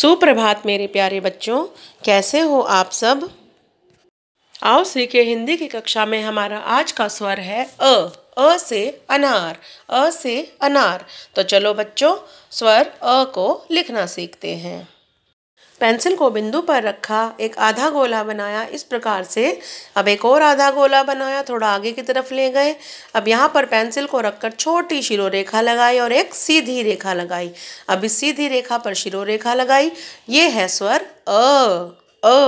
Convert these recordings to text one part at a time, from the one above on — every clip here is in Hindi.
सुप्रभात मेरे प्यारे बच्चों कैसे हो आप सब आओ सीखे हिंदी की कक्षा में हमारा आज का स्वर है अ अ से अनार अ से अनार तो चलो बच्चों स्वर अ को लिखना सीखते हैं पेंसिल को बिंदु पर रखा एक आधा गोला बनाया इस प्रकार से अब एक और आधा गोला बनाया थोड़ा आगे की तरफ ले गए अब यहाँ पर पेंसिल को रखकर छोटी शिरो रेखा लगाई और एक सीधी रेखा लगाई अब इस सीधी रेखा पर शिरो रेखा लगाई ये है स्वर अ अ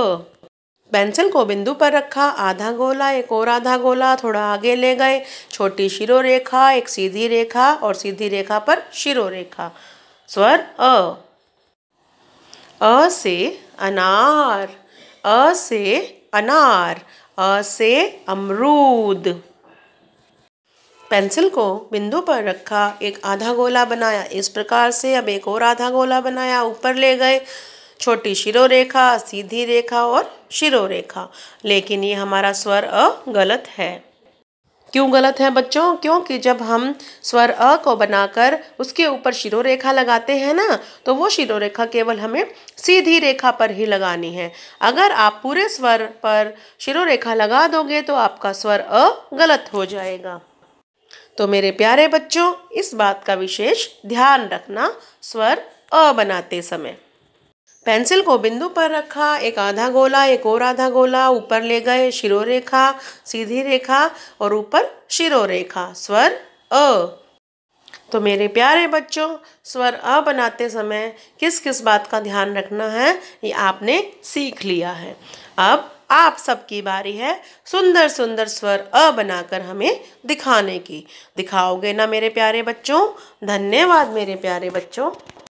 पेंसिल को बिंदु पर रखा आधा गोला एक और आधा गोला थोड़ा आगे ले गए छोटी शिरो रेखा एक सीधी रेखा और सीधी रेखा पर शिरो रेखा स्वर अ अ से अनार अ से अनार अ से अमरूद पेंसिल को बिंदु पर रखा एक आधा गोला बनाया इस प्रकार से अब एक और आधा गोला बनाया ऊपर ले गए छोटी शिरो रेखा सीधी रेखा और शिरो रेखा लेकिन ये हमारा स्वर अ गलत है क्यों गलत है बच्चों क्योंकि जब हम स्वर अ को बनाकर उसके ऊपर शिरोरेखा लगाते हैं ना तो वो शिरोरेखा केवल हमें सीधी रेखा पर ही लगानी है अगर आप पूरे स्वर पर शिरोरेखा लगा दोगे तो आपका स्वर अ गलत हो जाएगा तो मेरे प्यारे बच्चों इस बात का विशेष ध्यान रखना स्वर अ बनाते समय पेंसिल को बिंदु पर रखा एक आधा गोला एक और आधा गोला ऊपर ले गए शिरो रेखा सीधी रेखा और ऊपर शिरो रेखा स्वर अ तो मेरे प्यारे बच्चों स्वर अ बनाते समय किस किस बात का ध्यान रखना है ये आपने सीख लिया है अब आप सबकी बारी है सुंदर सुंदर स्वर अ बनाकर हमें दिखाने की दिखाओगे ना मेरे प्यारे बच्चों धन्यवाद मेरे प्यारे बच्चों